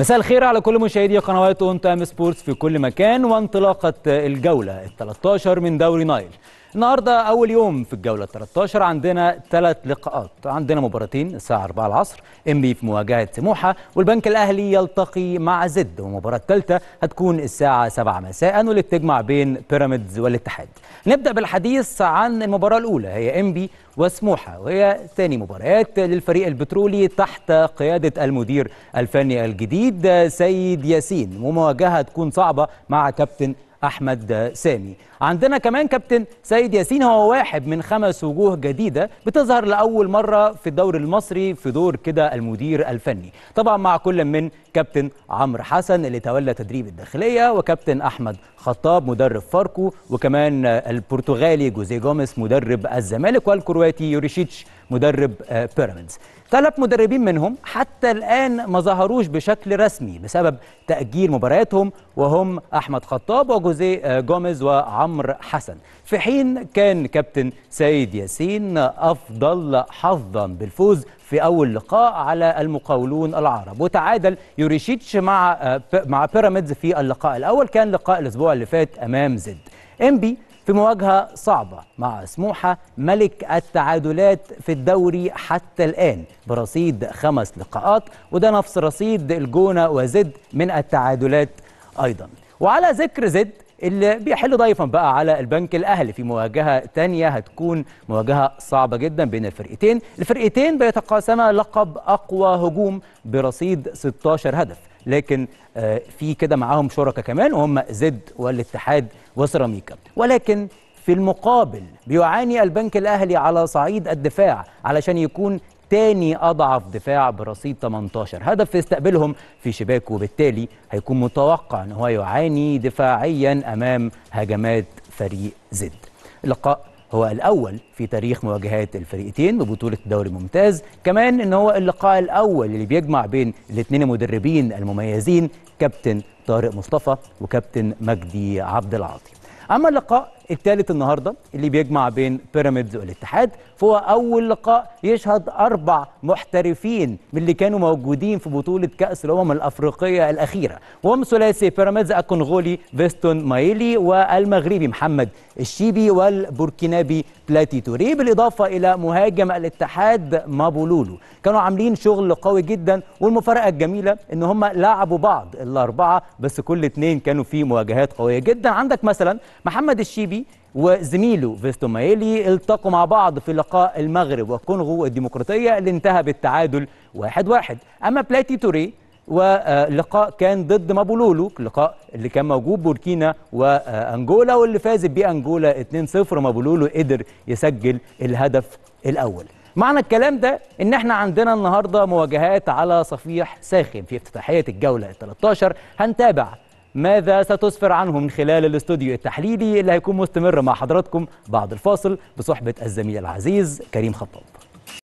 مساء الخير على كل مشاهدي قنوات اون تايم سبورتس في كل مكان وانطلاقه الجوله ال 13 من دوري نايل النهارده اول يوم في الجوله 13 عندنا ثلاث لقاءات عندنا مباراتين الساعه 4 العصر انبي في مواجهه سموحه والبنك الاهلي يلتقي مع زد والمباراه الثالثه هتكون الساعه 7 مساء واللي بتجمع بين بيراميدز والاتحاد نبدا بالحديث عن المباراه الاولى هي انبي وسموحه وهي ثاني مباريات للفريق البترولي تحت قياده المدير الفني الجديد سيد ياسين ومواجهه تكون صعبه مع كابتن احمد سامي عندنا كمان كابتن سيد ياسين هو واحد من خمس وجوه جديده بتظهر لاول مره في الدوري المصري في دور كده المدير الفني طبعا مع كل من كابتن عمرو حسن اللي تولى تدريب الداخليه وكابتن احمد خطاب مدرب فاركو وكمان البرتغالي جوزيه جوميس مدرب الزمالك والكرواتي يوريشيتش مدرب آه، بيراميدز ثلاث مدربين منهم حتى الآن ما ظهروش بشكل رسمي بسبب تأجيل مبارياتهم وهم أحمد خطاب وجوزيه آه، جوميز وعمر حسن في حين كان كابتن سيد ياسين أفضل حظا بالفوز في أول لقاء على المقاولون العرب وتعادل يوريشيتش مع آه، مع بيراميدز في اللقاء الأول كان لقاء الأسبوع اللي فات أمام زد إنبي في مواجهة صعبة مع سموحة ملك التعادلات في الدوري حتى الآن برصيد خمس لقاءات وده نفس رصيد الجونة وزد من التعادلات أيضا وعلى ذكر زد اللي بيحل ضيفا بقى على البنك الاهلي في مواجهه تانية هتكون مواجهه صعبه جدا بين الفرقتين، الفرقتين بيتقاسما لقب اقوى هجوم برصيد 16 هدف، لكن آه، في كده معاهم شركاء كمان وهم زد والاتحاد وسيراميكا ولكن في المقابل بيعاني البنك الاهلي على صعيد الدفاع علشان يكون تاني أضعف دفاع برصيد 18 هدف في استقبلهم في شباكه وبالتالي هيكون متوقع أن هو يعاني دفاعيا أمام هجمات فريق زد لقاء هو الأول في تاريخ مواجهات الفريقين ببطولة دوري ممتاز كمان إن هو اللقاء الأول اللي بيجمع بين الاثنين المدربين المميزين كابتن طارق مصطفى وكابتن مجدي عبد العاطي أما اللقاء الثالث النهارده اللي بيجمع بين بيراميدز والاتحاد فهو اول لقاء يشهد اربع محترفين من اللي كانوا موجودين في بطوله كاس الامم الافريقيه الاخيره وهم ثلاثي بيراميدز الكونغولي فيستون مايلي والمغربي محمد الشيبي والبوركينابي بلاتي توري بالاضافه الى مهاجم الاتحاد مابولولو كانوا عاملين شغل قوي جدا والمفارقه الجميله ان هم لعبوا بعض الاربعه بس كل اثنين كانوا في مواجهات قويه جدا عندك مثلا محمد الشيبي وزميله فيستو مايلي التقوا مع بعض في لقاء المغرب والكونغو الديمقراطية اللي انتهى بالتعادل واحد واحد أما بلاتي توري ولقاء كان ضد مابولولو لقاء اللي كان موجود بوركينا وانجولا واللي فازت بانجولا انجولا 2-0 مابولولو قدر يسجل الهدف الاول معنى الكلام ده ان احنا عندنا النهارده مواجهات على صفيح ساخن في افتتاحيه الجوله ال 13 هنتابع ماذا ستسفر عنه من خلال الاستوديو التحليلي اللي هيكون مستمر مع حضراتكم بعد الفاصل بصحبة الزميل العزيز كريم خطاب